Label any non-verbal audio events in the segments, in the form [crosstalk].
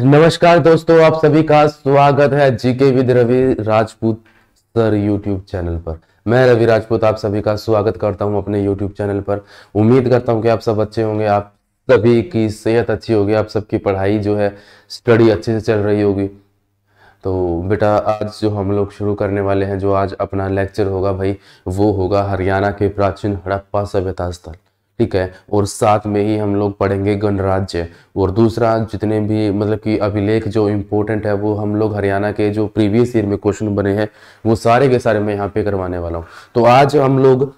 नमस्कार दोस्तों आप सभी का स्वागत है GK with Ravi Rajput sir YouTube channel पर मैं रवि राजपूत आप सभी का स्वागत करता हूं अपने यूट्यूब चैनल पर उम्मीद करता हूं कि आप सब अच्छे होंगे आप सभी की सेहत अच्छी होगी आप सबकी पढ़ाई जो है स्टडी अच्छे से चल रही होगी तो बेटा आज जो हम लोग शुरू करने वाले हैं जो आज अपना लेक्चर होगा भाई वो होगा हरियाणा के प्राचीन हड़प्पा सभ्यता स्थल ठीक है और साथ में ही हम लोग पढ़ेंगे गणराज्य और दूसरा जितने भी मतलब कि अभिलेख जो इम्पोर्टेंट है वो हम लोग हरियाणा के जो प्रीवियस ईयर में क्वेश्चन बने हैं वो सारे के सारे मैं यहाँ पे करवाने वाला हूँ तो आज हम लोग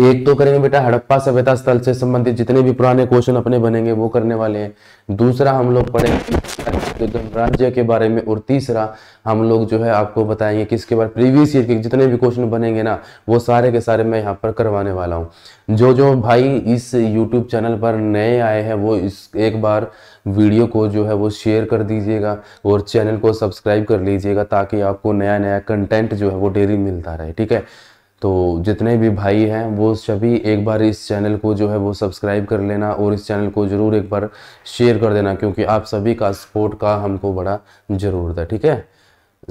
एक तो करेंगे बेटा हड़प्पा सभ्यता स्थल से संबंधित जितने भी पुराने क्वेश्चन अपने बनेंगे वो करने वाले हैं दूसरा हम लोग पढ़ेंगे राज्य के बारे में और तीसरा हम लोग जो है आपको बताएंगे किसके बारे प्रीवियस ईयर के जितने भी क्वेश्चन बनेंगे ना वो सारे के सारे मैं यहाँ पर करवाने वाला हूँ जो जो भाई इस यूट्यूब चैनल पर नए आए हैं वो इस एक बार वीडियो को जो है वो शेयर कर दीजिएगा और चैनल को सब्सक्राइब कर लीजिएगा ताकि आपको नया नया कंटेंट जो है वो डेली मिलता रहे ठीक है तो जितने भी भाई हैं वो सभी एक बार इस चैनल को जो है वो सब्सक्राइब कर लेना और इस चैनल को ज़रूर एक बार शेयर कर देना क्योंकि आप सभी का सपोर्ट का हमको बड़ा ज़रूरत है ठीक है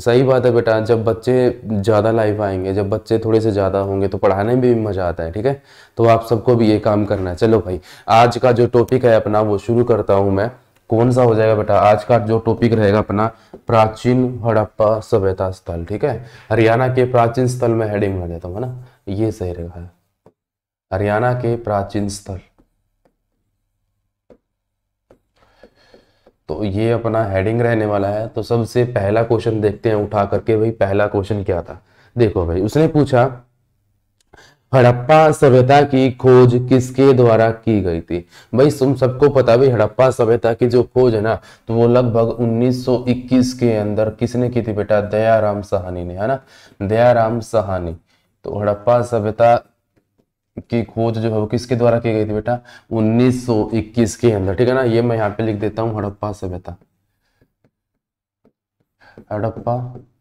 सही बात है बेटा जब बच्चे ज़्यादा लाइव आएंगे जब बच्चे थोड़े से ज़्यादा होंगे तो पढ़ाने में भी मज़ा आता है ठीक है तो आप सबको भी ये काम करना है चलो भाई आज का जो टॉपिक है अपना वो शुरू करता हूँ मैं कौन सा हो जाएगा बेटा आज का जो टॉपिक रहेगा अपना प्राचीन हड़प्पा सभ्यता स्थल ठीक है हरियाणा के प्राचीन स्थल में हेडिंग लगा देता हूँ है ना ये सही रहेगा हरियाणा के प्राचीन स्थल तो ये अपना हेडिंग रहने वाला है तो सबसे पहला क्वेश्चन देखते हैं उठा करके भाई पहला क्वेश्चन क्या था देखो भाई उसने पूछा हड़प्पा सभ्यता की खोज किसके द्वारा की गई थी भाई तुम सबको पता भी हड़प्पा सभ्यता की जो खोज है ना तो वो लगभग 1921 के अंदर किसने की थी बेटा दयाराम सहानी ने है ना दयाराम सहानी तो हड़प्पा सभ्यता की खोज जो है वो किसके द्वारा की गई थी बेटा 1921 के अंदर ठीक है ना ये मैं यहाँ पे लिख देता हूँ हड़प्पा सभ्यता हड़प्पा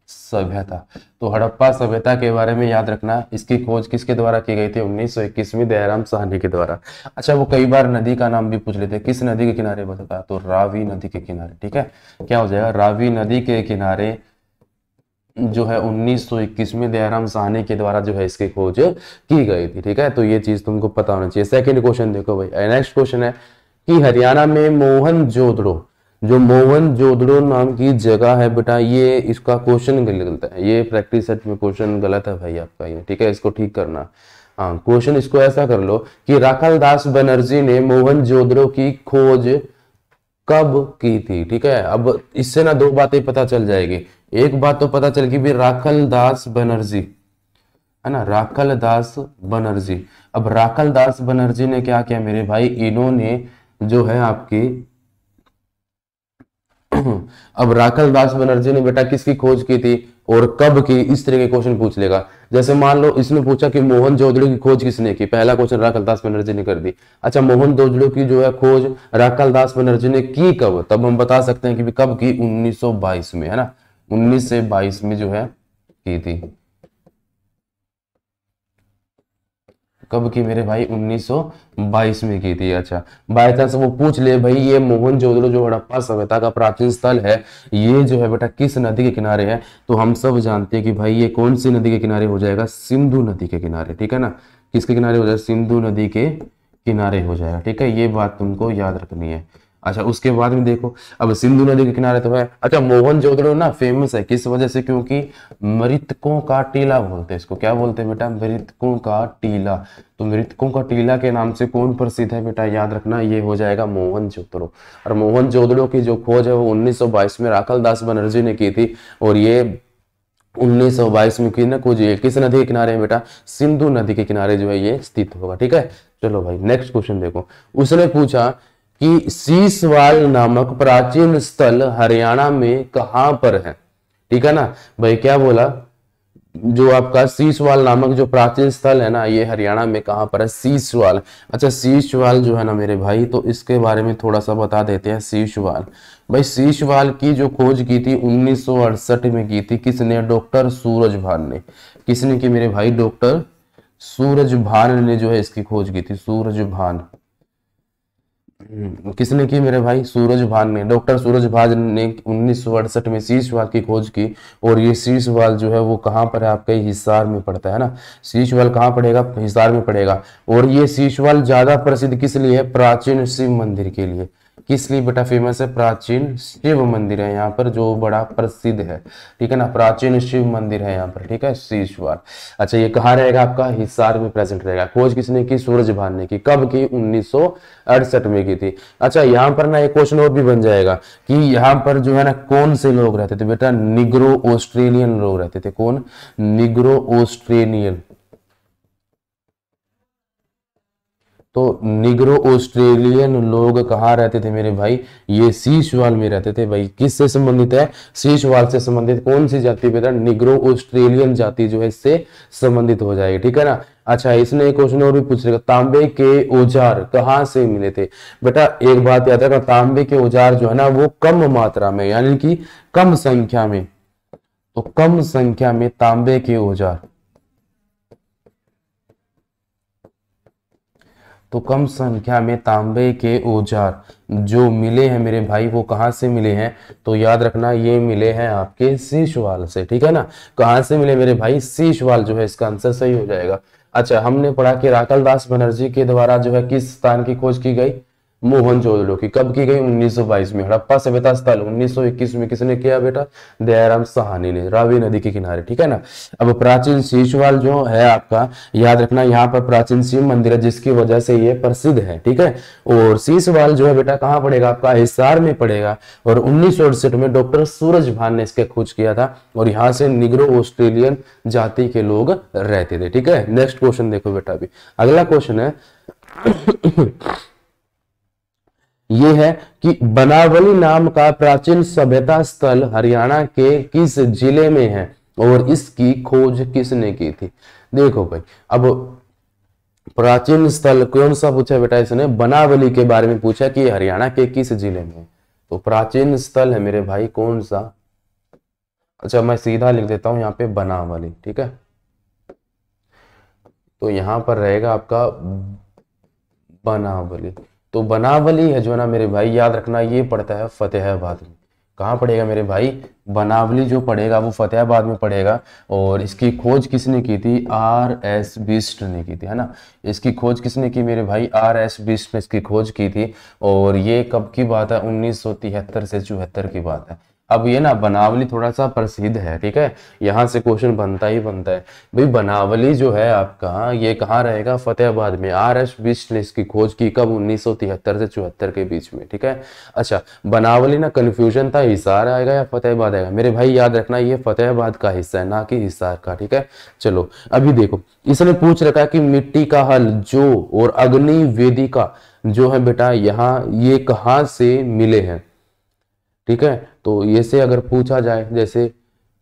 सभ्यता तो हड़प्पा सभ्यता के बारे में याद रखना इसकी खोज किसके द्वारा की गई थी उन्नीस सौ इक्कीस में दयाराम साहनी के द्वारा अच्छा वो कई बार नदी का नाम भी पूछ लेते हैं किस नदी के किनारे बताता तो रावी नदी के किनारे ठीक है क्या हो जाएगा रावी नदी के किनारे जो है 1921 में दयाराम साहनी के द्वारा जो है इसकी खोज की गई थी ठीक है तो ये चीज तुमको पता होना चाहिए सेकेंड क्वेश्चन देखो भाई नेक्स्ट क्वेश्चन है कि हरियाणा में मोहन जोदड़ो जो मोवन जोदड़ो नाम की जगह है बेटा ये इसका क्वेश्चन गलता है ये प्रैक्टिस सेट में क्वेश्चन गलत है भाई आपका ये ठीक है इसको ठीक करना हाँ क्वेश्चन इसको ऐसा कर लो कि राखल दास बनर्जी ने मोहन जोदड़ो की खोज कब की थी ठीक है अब इससे ना दो बातें पता चल जाएगी एक बात तो पता चल गई राखल दास बनर्जी है ना राखल दास बनर्जी अब राखल दास बनर्जी ने क्या किया मेरे भाई इन्होंने जो है आपकी [clears throat] अब राखल दास बनर्जी ने बेटा किसकी खोज की थी और कब की इस तरह के क्वेश्चन पूछ लेगा जैसे मान लो इसने पूछा कि मोहन जोदड़े की खोज किसने की पहला क्वेश्चन राखल दास बनर्जी ने कर दी अच्छा मोहन जोदड़े की जो है खोज राखल दास बनर्जी ने की कब तब हम बता सकते हैं कि कब की 1922 में है ना उन्नीस से बाईस में जो है की थी कब की मेरे भाई 1922 में की थी अच्छा बाय चांस वो पूछ ले भाई ये मोहन जोदड़ो जो हड़प्पा सभ्यता का प्राचीन स्थल है ये जो है बेटा किस नदी के किनारे है तो हम सब जानते हैं कि भाई ये कौन सी नदी के किनारे हो जाएगा सिंधु नदी के किनारे ठीक है ना किसके किनारे हो जाएगा सिंधु नदी के किनारे हो जाएगा ठीक है ये बात तुमको याद रखनी है अच्छा उसके बाद में देखो अब सिंधु नदी के किनारे तो है अच्छा मोहन जोदड़ो ना फेमस है किस वजह से क्योंकि मृतकों का टीला बोलते हैं इसको क्या बोलते हैं बेटा मृतकों का टीला तो मृतकों का टीला के नाम से कौन प्रसिद्ध है बेटा याद रखना ये हो जाएगा मोहन जोदड़ो और मोहन जोदड़ो की जो खोज है वो उन्नीस में राखल दास बनर्जी ने की थी और ये उन्नीस में की ना कुछ किस नदी के किनारे है बेटा सिंधु नदी के किनारे जो है ये स्थित होगा ठीक है चलो भाई नेक्स्ट क्वेश्चन देखो उसने पूछा कि शीशवाल नामक प्राचीन स्थल हरियाणा में कहां पर है ठीक है ना भाई क्या बोला जो आपका शीशवाल नामक जो प्राचीन स्थल है ना ये हरियाणा में कहां पर है शीशवाल अच्छा शीशवाल जो है ना मेरे भाई तो इसके बारे में थोड़ा सा बता देते हैं शीशवाल भाई शीशवाल की जो खोज की थी उन्नीस में की थी किसने डॉक्टर सूरज भान ने किसने की मेरे भाई डॉक्टर सूरज भान ने जो है इसकी खोज की थी सूरज भान हम्म, किसने की मेरे भाई सूरज भान ने डॉक्टर सूरज भान ने उन्नीस में शीशवाल की खोज की और ये शीशवाल जो है वो कहाँ पर है आपके हिसार में पड़ता है ना शीशवाल कहाँ पड़ेगा हिसार में पड़ेगा और ये शीशवाल ज्यादा प्रसिद्ध किस लिए है प्राचीन शिव मंदिर के लिए किस लिए बेटा फेमस है प्राचीन शिव मंदिर है यहाँ पर जो बड़ा प्रसिद्ध है ठीक है ना प्राचीन शिव मंदिर है यहाँ पर ठीक है शीशवार अच्छा ये कहाँ रहेगा आपका हिसार में प्रेजेंट रहेगा खोज किसने की सूरज भान ने की कब की उन्नीस में की थी अच्छा यहाँ पर ना एक क्वेश्चन और भी बन जाएगा कि यहाँ पर जो है ना कौन से लोग रहते थे बेटा निग्रो ऑस्ट्रेलियन लोग रहते थे कौन निग्रो ऑस्ट्रेलियन तो निग्रो ऑस्ट्रेलियन लोग कहाँ रहते थे मेरे भाई ये सीशवाल में रहते थे भाई किससे संबंधित है सीशवाल से संबंधित कौन सी जाति बेटा निग्रो ऑस्ट्रेलियन जाति जो है इससे संबंधित हो जाएगी ठीक है ना अच्छा इसने एक क्वेश्चन और भी पूछ रहेगा तांबे के औजार कहाँ से मिले थे बेटा एक बात याद रखना तांबे के औजार जो है ना वो कम मात्रा में यानी कि कम संख्या में तो कम संख्या में तांबे के औजार तो कम संख्या में तांबे के औजार जो मिले हैं मेरे भाई वो कहाँ से मिले हैं तो याद रखना ये मिले हैं आपके शीशवाल से ठीक है ना कहाँ से मिले मेरे भाई शीशवाल जो है इसका आंसर सही हो जाएगा अच्छा हमने पढ़ा कि राकल दास बनर्जी के द्वारा जो है किस स्थान की खोज की गई मोहन चौधरी की कब की गई 1922 में हड़प्पा सभ्यता स्थल 1921 में किसने किया बेटा दयाराम सहानी ने रावी नदी के किनारे ठीक है ना अब प्राचीन शीशवाल जो है आपका याद रखना यहाँ पर प्राचीन शिव मंदिर है जिसकी वजह से ये प्रसिद्ध है ठीक है और शीशवाल जो है बेटा कहाँ पड़ेगा आपका हिसार में पड़ेगा और उन्नीस में डॉक्टर सूरज भान ने इसके खोज किया था और यहाँ से निग्रो ऑस्ट्रेलियन जाति के लोग रहते थे ठीक है नेक्स्ट क्वेश्चन देखो बेटा अभी अगला क्वेश्चन है ये है कि बनावली नाम का प्राचीन सभ्यता स्थल हरियाणा के किस जिले में है और इसकी खोज किसने की थी देखो भाई अब प्राचीन स्थल कौन सा पूछा बेटा इसने बनावली के बारे में पूछा कि हरियाणा के किस जिले में तो प्राचीन स्थल है मेरे भाई कौन सा अच्छा मैं सीधा लिख देता हूं यहाँ पे बनावली ठीक है तो यहां पर रहेगा आपका बनावली तो बनावली है जो ना मेरे भाई याद रखना ये पड़ता है फतेहाबाद में कहाँ पड़ेगा मेरे भाई बनावली जो पड़ेगा वो फतेहाबाद में पड़ेगा और इसकी खोज किसने की थी आर एस बिस्ट ने की थी है ना इसकी खोज किसने की मेरे भाई आर एस बिस्ट ने इसकी खोज की थी और ये कब की बात है उन्नीस से चौहत्तर की बात है अब ये ना बनावली थोड़ा सा प्रसिद्ध है ठीक है यहाँ से क्वेश्चन बनता ही बनता है भाई बनावली जो है आपका ये कहाँ रहेगा फतेहाबाद में आर एस बिस्ट ने इसकी खोज की कब 1973 से चौहत्तर के बीच में ठीक है अच्छा बनावली ना कन्फ्यूजन था हिसार आएगा या फतेहाबाद आएगा मेरे भाई याद रखना ये फतेहाबाद का हिस्सा है ना कि हिसार का ठीक है चलो अभी देखो इसने पूछ रखा है कि मिट्टी का हल जो और अग्नि वेदी का जो है बेटा यहाँ ये कहाँ से मिले हैं ठीक है तो ये से अगर पूछा जाए जैसे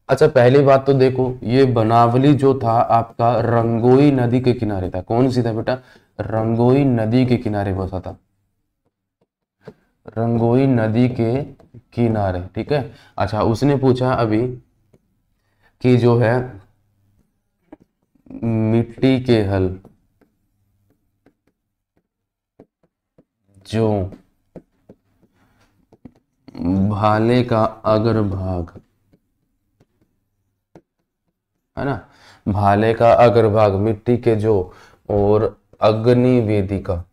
अच्छा पहली बात तो देखो ये बनावली जो था आपका रंगोई नदी के किनारे था कौन सी था बेटा रंगोई नदी के किनारे बसा था रंगोई नदी के किनारे ठीक है अच्छा उसने पूछा अभी कि जो है मिट्टी के हल जो भाले का अगर भाग है ना भाले का अगर भाग मिट्टी के जो और अग्नि वेदिका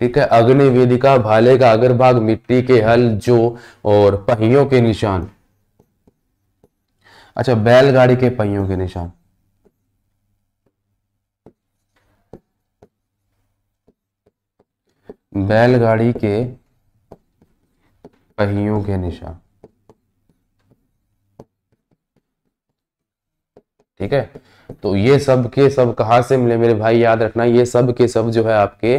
ठीक है अग्नि वेदिका भाले का अगर भाग मिट्टी के हल जो और पहियों के निशान अच्छा बैलगाड़ी के पहियों के निशान हम्म। बैलगाड़ी के पहियों के निशान ठीक है तो ये सब के सब कहा से मिले मेरे भाई याद रखना ये सब के सब जो है आपके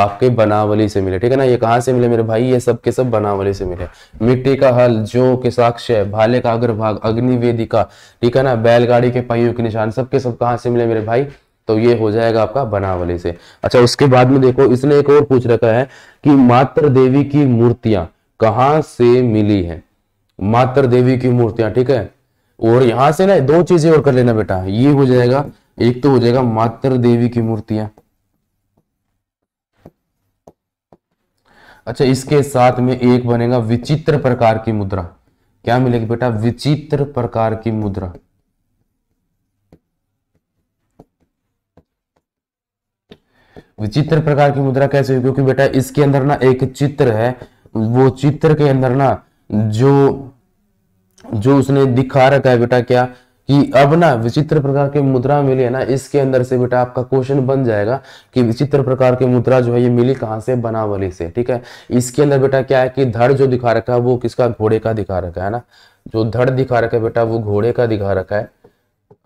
आपके बनावली से मिले ठीक है ना ये कहा से मिले मेरे भाई ये सब के सब बनावली से मिले मिट्टी का हल जो के साक्ष्य भाले का अग्रभाग अग्निवेदिका ठीक है ना बैलगाड़ी के पहियों के निशान सब के सब कहा से मिले मेरे भाई तो ये हो जाएगा आपका बनावली से अच्छा उसके बाद में देखो इसने एक और पूछ रखा है कि मातृ देवी की मूर्तियां कहा से मिली है मातृ देवी की मूर्तियां ठीक है और यहां से ना दो चीजें और कर लेना बेटा ये हो जाएगा एक तो हो जाएगा मातृ देवी की मूर्तियां अच्छा इसके साथ में एक बनेगा विचित्र प्रकार की मुद्रा क्या मिलेगी बेटा विचित्र प्रकार की मुद्रा विचित्र प्रकार की मुद्रा कैसे हुई क्योंकि बेटा इसके अंदर ना एक चित्र है वो चित्र के अंदर ना जो जो उसने दिखा रखा है बेटा क्या कि अब ना विचित्र प्रकार के मुद्रा मिली है ना इसके अंदर से बेटा आपका क्वेश्चन बन जाएगा कि विचित्र प्रकार की मुद्रा जो है ये मिली कहाँ से बनावली से ठीक है इसके अंदर बेटा क्या है कि धड़ जो दिखा रखा है वो किसका घोड़े का दिखा रखा है ना जो धड़ दिखा रखा है बेटा वो घोड़े का दिखा रखा है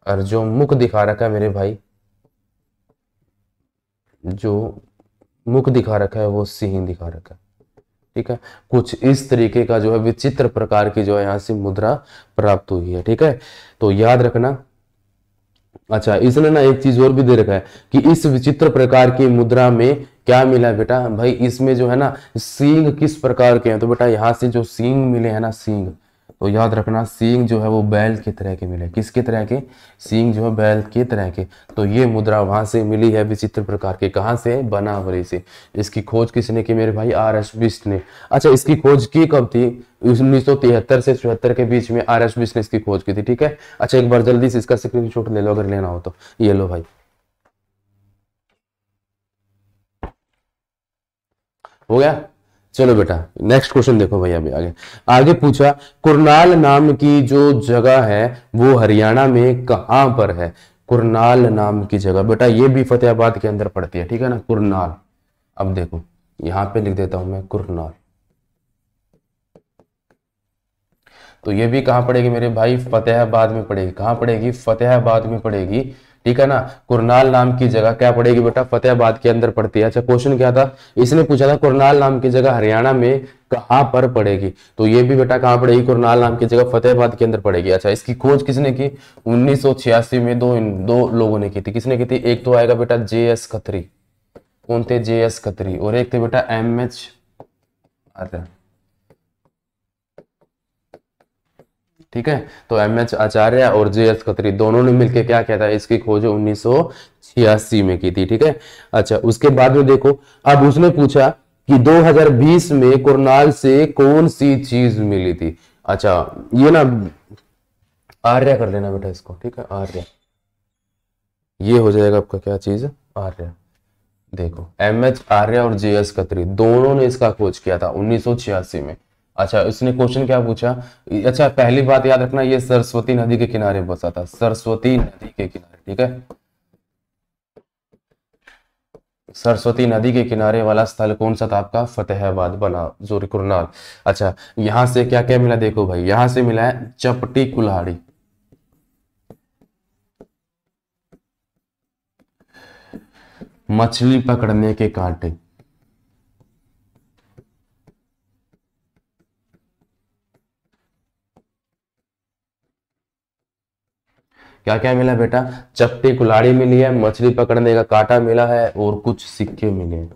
और जो मुख दिखा रखा है मेरे भाई जो मुख दिखा रखा है वो सिंह दिखा रखा है ठीक है कुछ इस तरीके का जो है विचित्र प्रकार की जो है यहाँ से मुद्रा प्राप्त हुई है ठीक है तो याद रखना अच्छा इसने ना एक चीज और भी दे रखा है कि इस विचित्र प्रकार की मुद्रा में क्या मिला बेटा भाई इसमें जो है ना सींग किस प्रकार के हैं तो बेटा यहाँ से जो सींग मिले हैं ना सिंह तो याद रखना सींग जो है वो बैल की तरह के मिले किसके तरह के सींग जो है बैल की तरह के तो ये मुद्रा वहां से मिली है विचित्र प्रकार के कहाँ से बनावरी से इसकी खोज किसने की मेरे भाई आर एस बिस्ट ने अच्छा इसकी खोज की कब थी उन्नीस सौ तिहत्तर से चौहत्तर के बीच में आर एस बिस्ट ने इसकी खोज की थी ठीक है अच्छा एक बार जल्दी से इसका स्क्रीन ले लो अगर लेना हो तो ये लो भाई हो गया चलो बेटा नेक्स्ट क्वेश्चन देखो भैया अभी आगे आगे पूछा कुरनाल नाम की जो जगह है वो हरियाणा में कहां पर है कुरनाल नाम की जगह बेटा ये भी फतेहाबाद के अंदर पड़ती है ठीक है ना कुरनाल अब देखो यहां पे लिख देता हूं मैं कुरनाल तो ये भी कहां पड़ेगी मेरे भाई फतेहाबाद में पड़ेगी कहां पड़ेगी फतेहाबाद में पड़ेगी ठीक है ना कुरनाल नाम की जगह क्या पड़ेगी बेटा फतेहाबाद के अंदर पड़ती है अच्छा क्वेश्चन क्या था इसने पूछा था कुरनाल नाम की जगह हरियाणा में कहां पर पड़ेगी तो ये भी बेटा कहाँ पड़ेगी कुरनाल नाम की जगह फतेहाबाद के अंदर पड़ेगी अच्छा इसकी खोज किसने की उन्नीस में दो दो लोगों ने की थी किसने की थी एक तो आएगा बेटा जे एस खत्री कौन थे जे एस खत्री और एक थे बेटा एम एच अच्छा ठीक है तो एम एच आचार्य और जे एस खत्री दोनों ने मिलकर क्या किया था इसकी खोज उन्नीस में की थी ठीक है अच्छा उसके बाद में देखो अब उसने पूछा कि 2020 में कुरनाल से कौन सी चीज मिली थी अच्छा ये ना आर्या कर लेना बेटा इसको ठीक है आर्या ये हो जाएगा आपका क्या चीज आर्या देखो एम एच आर्या और जे एस खत्री दोनों ने इसका खोज किया था उन्नीस में अच्छा उसने क्वेश्चन क्या पूछा अच्छा पहली बात याद रखना ये सरस्वती नदी के किनारे बसा था सरस्वती नदी के किनारे ठीक है सरस्वती नदी के किनारे वाला स्थल कौन सा था आपका फतेहाबाद बना जोर कुरनाल अच्छा यहां से क्या क्या मिला देखो भाई यहां से मिला है चपटी कुल्हाड़ी मछली पकड़ने के कांटे क्या क्या मिला बेटा चपटी कुलाड़ी मिली है मछली पकड़ने का कांटा मिला है और कुछ सिक्के मिले हैं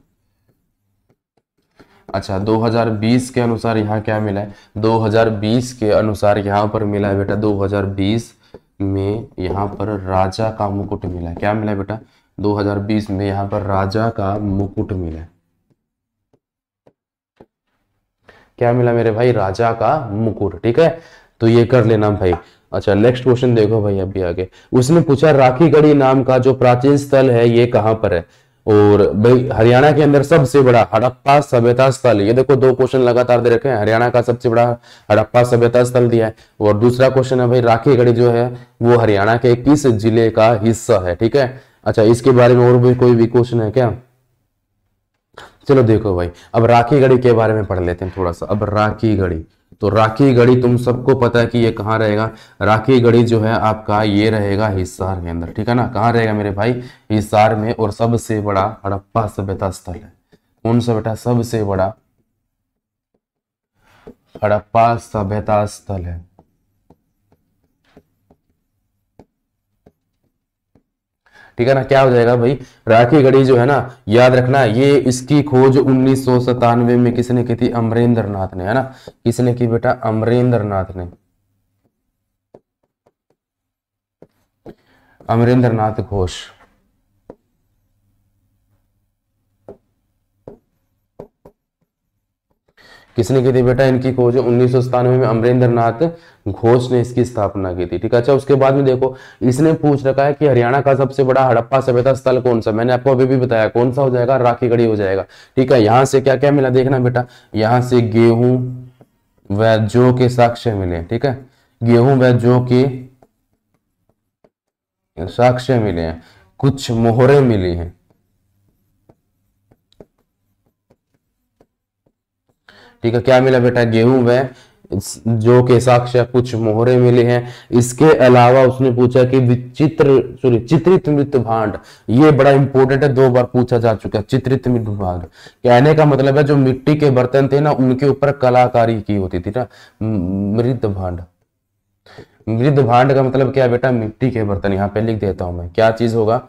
अच्छा 2020 के अनुसार यहाँ क्या मिला है 2020 के अनुसार यहाँ पर मिला है बेटा 2020 में यहाँ पर राजा का मुकुट मिला है क्या मिला है बेटा 2020 में यहाँ पर राजा का मुकुट मिला है क्या मिला मेरे भाई राजा का मुकुट ठीक है तो ये कर लेना भाई अच्छा नेक्स्ट क्वेश्चन देखो भाई अभी आगे उसने पूछा राखी गढ़ी नाम का जो प्राचीन स्थल है ये कहाँ पर है और भाई हरियाणा के अंदर सबसे बड़ा हड़प्पा सभ्यता स्थल ये देखो दो क्वेश्चन लगातार दे रखे हैं हरियाणा का सबसे बड़ा हड़प्पा सभ्यता स्थल दिया है और दूसरा क्वेश्चन है भाई राखी गढ़ी जो है वो हरियाणा के किस जिले का हिस्सा है ठीक है अच्छा इसके बारे में और भी कोई भी क्वेश्चन है क्या चलो देखो भाई अब राखी गढ़ी के बारे में पढ़ लेते हैं थोड़ा सा अब राखी गढ़ी तो राखी गढ़ी तुम सबको पता है कि ये कहाँ रहेगा राखी गढ़ी जो है आपका ये रहेगा हिसार के अंदर ठीक है ना कहाँ रहेगा मेरे भाई हिसार में और सबसे बड़ा हड़प्पा सभ्यता स्थल है कौन सा बेटा सबसे बड़ा हड़प्पा सभ्यता स्थल है ठीक है ना क्या हो जाएगा भाई राखी गढ़ी जो है ना याद रखना ये इसकी खोज उन्नीस में किसने की थी अमरेंद्र नाथ ने है ना किसने की बेटा अमरेंद्र नाथ ने अमरेंद्र नाथ घोष किसने की थी बेटा इनकी खोज उन्नीस में अमरेंद्र नाथ घोष ने इसकी स्थापना की थी ठीक है अच्छा उसके बाद में देखो इसने पूछ रखा है कि हरियाणा का सबसे बड़ा हड़प्पा सभ्यता स्थल कौन सा मैंने आपको अभी भी बताया कौन सा हो जाएगा राखी गढ़ी हो जाएगा ठीक है यहां से क्या क्या मिला देखना बेटा यहाँ से गेहूं व जो के साक्ष्य मिले ठीक है गेहूं व जो के साक्ष्य मिले हैं कुछ मोहरे मिली हैं ठीक है क्या मिला बेटा गेहूं में जो के साक्ष्य कुछ मोहरे मिले हैं इसके अलावा उसने पूछा कि विचित्र सॉरी चित्रित मृत भांड ये बड़ा इंपॉर्टेंट है दो बार पूछा जा चुका है चित्रित मृत भांड कहने का मतलब है जो मिट्टी के बर्तन थे ना उनके ऊपर कलाकारी की होती थी ना मृत भांड मृद भांड का मतलब क्या बेटा मिट्टी के बर्तन यहाँ पे लिख देता हूं मैं क्या चीज होगा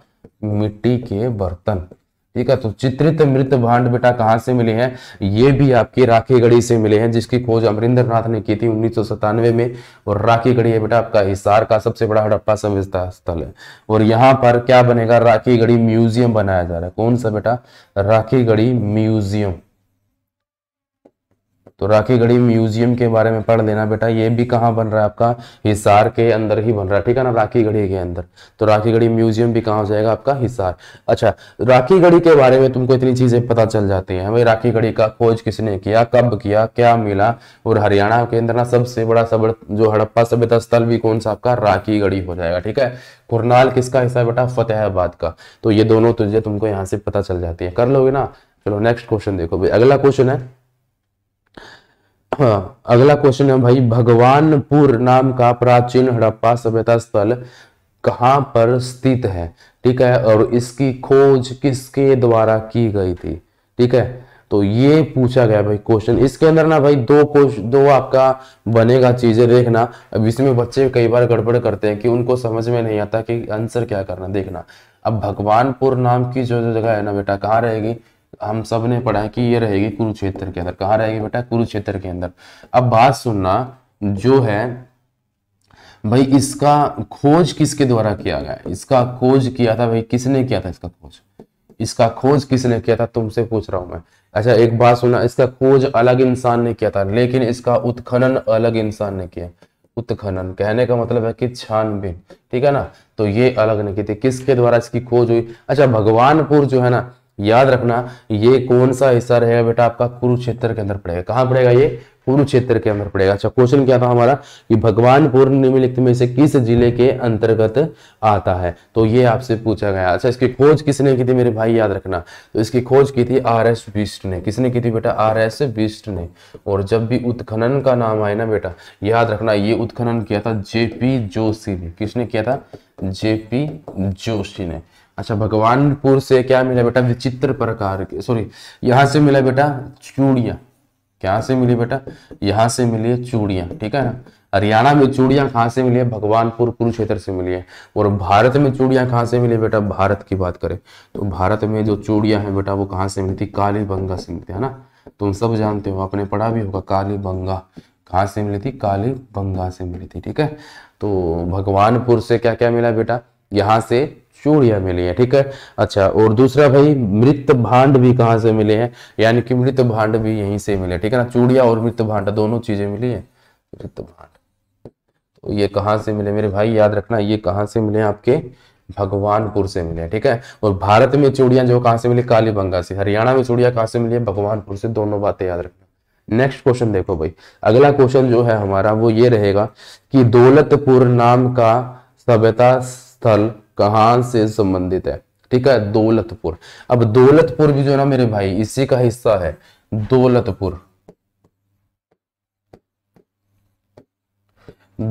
मिट्टी के बर्तन ठीक है तो चित्रित मृत भांड बेटा कहाँ से मिले हैं ये भी आपके राखीगढ़ी से मिले हैं जिसकी खोज अमरिंदर नाथ ने की थी उन्नीस में और राखीगढ़ी है बेटा आपका हिसार का सबसे बड़ा हड़प्पा सभ्यता स्थल है और यहाँ पर क्या बनेगा राखीगढ़ी म्यूजियम बनाया जा रहा है कौन सा बेटा राखीगढ़ी म्यूजियम तो राखी गढ़ी म्यूजियम के बारे में पढ़ लेना बेटा ये भी कहाँ बन रहा है आपका हिसार के अंदर ही बन रहा है ठीक है ना राखी गढ़ी के अंदर तो राखी गढ़ी म्यूजियम भी कहाँ हो जाएगा आपका हिसार अच्छा राखी गढ़ी के बारे में तुमको इतनी चीजें पता चल जाती है भाई राखी गढ़ी का खोज किसने किया कब किया क्या मिला और हरियाणा के अंदर ना सबसे बड़ा सब जो हड़प्पा सभ्यता स्थल भी कौन सा आपका राखी गढ़ी हो जाएगा ठीक है कुरनाल किसका हिस्सा है बेटा फतेहाबाद का तो ये दोनों तुझे तुमको यहाँ से पता चल जाती है कर लोगे ना चलो नेक्स्ट क्वेश्चन देखो भाई अगला क्वेश्चन है हाँ अगला क्वेश्चन है भाई भगवानपुर नाम का प्राचीन हड़प्पा सभ्यता स्थल कहाँ पर स्थित है ठीक है और इसकी खोज किसके द्वारा की गई थी ठीक है तो ये पूछा गया भाई क्वेश्चन इसके अंदर ना भाई दो क्वेश्चन दो आपका बनेगा चीजें देखना अब इसमें बच्चे कई बार गड़बड़ करते हैं कि उनको समझ में नहीं आता कि आंसर क्या करना देखना अब भगवानपुर नाम की जो जो जगह है ना बेटा कहाँ रहेगी हम सब ने पढ़ा है कि ये रहेगी कुरुक्षेत्र के अंदर कहाँ रहेगी बेटा कुरुक्षेत्र के अंदर अब बात सुनना जो है भाई इसका खोज किसके द्वारा किया गया इसका खोज किया था भाई किसने किया था इसका खोज इसका खोज किसने किया था तुमसे पूछ रहा हूं मैं अच्छा एक बात सुना इसका खोज अलग इंसान ने किया था लेकिन इसका उत्खनन अलग इंसान ने किया उत्खनन कहने का मतलब है कि छानबीन ठीक है ना तो ये अलग ने की थी किसके द्वारा इसकी खोज हुई अच्छा भगवानपुर जो है ना याद रखना ये कौन सा हिस्सा रहेगा बेटा आपका कुरुक्षेत्र के अंदर पड़ेगा कहाँ पड़ेगा ये कुरुक्षेत्र के अंदर पड़ेगा अच्छा क्वेश्चन क्या था हमारा कि भगवानपुर निम्नलिखित में से किस जिले के अंतर्गत आता है तो ये आपसे पूछा गया अच्छा इसकी खोज किसने की थी मेरे भाई याद रखना तो इसकी खोज की थी आर एस बिस्ट ने किसने की थी बेटा आर एस बिस्ट ने और जब भी उत्खनन का नाम आए ना बेटा याद रखना ये उत्खनन किया था जेपी जोशी ने किसने किया था जेपी जोशी ने अच्छा भगवानपुर से क्या मिला बेटा विचित्र प्रकार के सॉरी यहाँ से मिला बेटा चूड़िया क्या से मिली बेटा यहाँ से मिली है चूड़िया ठीक है ना हरियाणा में चूड़िया कहां से मिली है भगवानपुर कुरुक्षेत्र से मिली है और भारत में चूड़िया कहां से मिली बेटा भारत की बात करें तो भारत में जो चूड़िया है बेटा वो कहाँ से मिली थी काली बंगा से मिलती है ना तुम सब जानते हो आपने पढ़ा भी होगा काली बंगा कहाँ से मिली थी काली बंगा से मिली थी ठीक है तो भगवानपुर से क्या क्या मिला बेटा यहाँ से चूड़िया मिली है ठीक है अच्छा और दूसरा भाई मृत भांड भी कहां से मिले हैं यानी कि मृत भांड भी यहीं से मिले ठीक है ना चूड़िया और मृत भांड दोनों चीजें मिली है मृत भांड तो ये कहां से मिले मेरे भाई याद रखना ये कहां से मिले आपके भगवानपुर से मिले ठीक है और भारत में चूड़िया जो कहां से मिली कालीबंगा से हरियाणा में चूड़िया कहां से मिली है भगवानपुर से दोनों बातें याद रखना नेक्स्ट क्वेश्चन देखो भाई अगला क्वेश्चन जो है हमारा वो ये रहेगा कि दौलतपुर नाम का सभ्यता स्थल कहां से संबंधित है ठीक है दौलतपुर अब दौलतपुर भी जो है ना मेरे भाई इसी का हिस्सा है दौलतपुर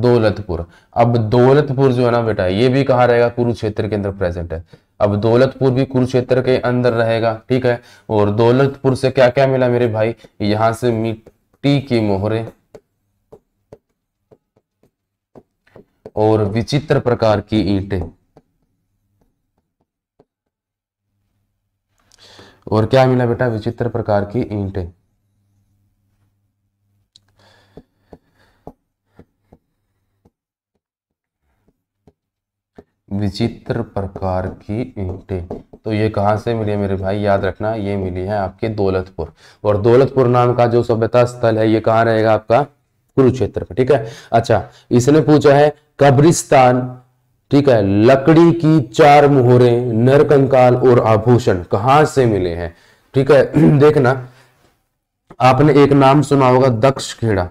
दौलतपुर अब दौलतपुर जो है ना बेटा ये भी कहा रहेगा कुरुक्षेत्र के अंदर प्रेजेंट है अब दौलतपुर भी कुरुक्षेत्र के अंदर रहेगा ठीक है और दौलतपुर से क्या क्या मिला मेरे भाई यहां से मिट्टी की मोहरे और विचित्र प्रकार की ईंटें और क्या मिला बेटा विचित्र प्रकार की ईंटें विचित्र प्रकार की ईंटें तो ये कहाँ से मिली है मेरे भाई याद रखना ये मिली है आपके दौलतपुर और दौलतपुर नाम का जो सभ्यता स्थल है ये कहाँ रहेगा आपका कुरुक्षेत्र में ठीक है अच्छा इसने पूछा है कब्रिस्तान ठीक है लकड़ी की चार मुहरें नरकंकाल और आभूषण कहां से मिले हैं ठीक है [clears throat] देखना आपने एक नाम सुना होगा दक्ष खेड़ा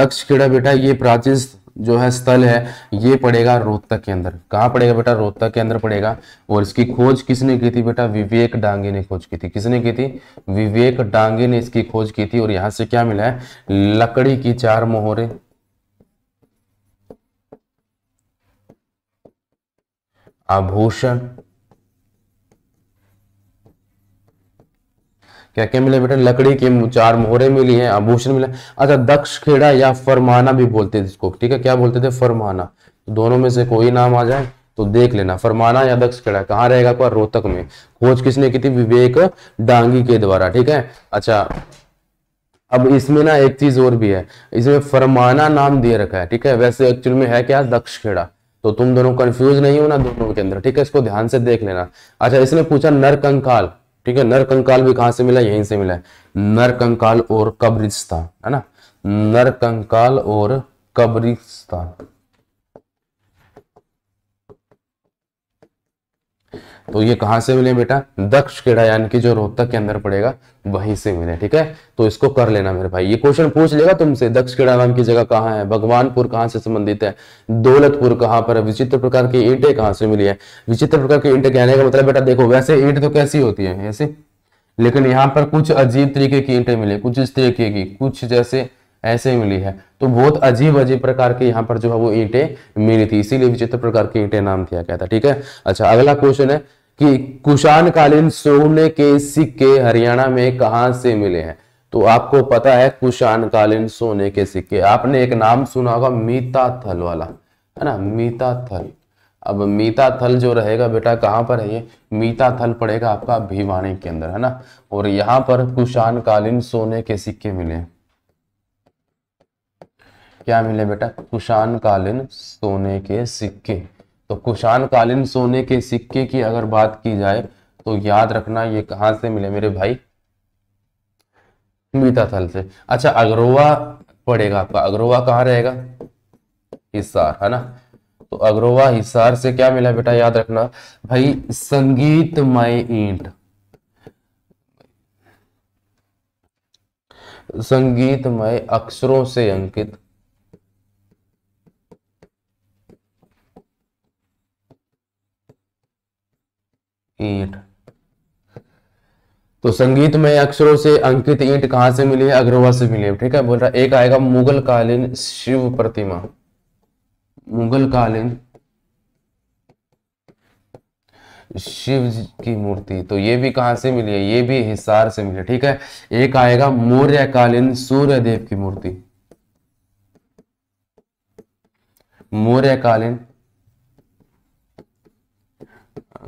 दक्ष खेड़ा बेटा ये प्राचीन जो है स्थल है ये पड़ेगा रोहतक के अंदर कहाँ पड़ेगा बेटा रोहतक के अंदर पड़ेगा और इसकी खोज किसने की थी बेटा विवेक डांगे ने खोज की थी किसने की थी विवेक डांगे ने इसकी खोज की थी और यहां से क्या मिला है लकड़ी की चार मोहरे आभूषण क्या क्या मिले बेटा लकड़ी के चार मोहरे मिली है आभूषण मिला अच्छा दक्ष खेड़ा या फरमाना भी बोलते थे इसको ठीक है क्या बोलते थे फरमाना तो दोनों में से कोई नाम आ जाए तो देख लेना फरमाना या दक्ष खेड़ा कहाँ रहेगा आपका रोहतक में खोज किसने की थी विवेक डांगी के द्वारा ठीक है अच्छा अब इसमें ना एक चीज और भी है इसमें फरमाना नाम दे रखा है ठीक है वैसे एक्चुअल में है क्या दक्ष खेड़ा तो तुम दोनों कंफ्यूज नहीं हो ना दोनों के अंदर ठीक है इसको ध्यान से देख लेना अच्छा इसने पूछा नर कंकाल ठीक है नर कंकाल भी कहां से मिला यहीं से मिला है नर कंकाल और कब्रिस्तान है ना नर कंकाल और कब्रिस्तान तो ये कहाँ से मिले बेटा दक्ष केड़ा यानी कि जो रोहतक के अंदर पड़ेगा वहीं से मिले ठीक है तो इसको कर लेना मेरे भाई ये क्वेश्चन पूछ लेगा तुमसे दक्ष केड़ा नाम की जगह कहाँ है भगवानपुर कहाँ से संबंधित है दौलतपुर कहाँ पर है विचित्र प्रकार की ईंटे कहाँ से मिली है विचित्र प्रकार की ईंटे कहने का मतलब बेटा देखो वैसे ईंट तो कैसी होती है ऐसे लेकिन यहाँ पर कुछ अजीब तरीके की ईटे मिली कुछ इस तरीके की कुछ जैसे ऐसे मिली है तो बहुत अजीब अजीब प्रकार के यहाँ पर जो है वो ईंटे मिली थी इसीलिए विचित्र प्रकार की ईंटे नाम दिया गया था ठीक है अच्छा अगला क्वेश्चन है कि कुषाणकालीन सोने के सिक्के हरियाणा में कहां से मिले हैं तो आपको पता है कुशानकालीन सोने के सिक्के आपने एक नाम सुना होगा मीता थल वाला है ना मीता थल अब मीता थल जो रहेगा बेटा कहाँ पर है ये मीता थल पड़ेगा आपका भिवाणी के अंदर है ना और यहाँ पर कुशानकालीन सोने के सिक्के मिले क्या मिले बेटा कुशानकालीन सोने के सिक्के तो कुशान कालीन सोने के सिक्के की अगर बात की जाए तो याद रखना ये कहाँ से मिले मेरे भाई मीताथल से अच्छा अग्रोवा पड़ेगा आपका अग्रोवा कहाँ रहेगा हिसार है ना तो अग्रोवा हिसार से क्या मिला बेटा याद रखना भाई संगीतमय ईंट संगीतमय अक्षरों से अंकित ईंट तो संगीत में अक्षरों से अंकित ईंट कहां से मिली है अग्रवा से मिली है ठीक है बोल रहा एक आएगा मुगल कालीन शिव प्रतिमा मुगल कालीन शिव की मूर्ति तो ये भी कहां से मिली है ये भी हिसार से मिली ठीक है एक आएगा सूर्य सूर्यदेव की मूर्ति मौर्यकालीन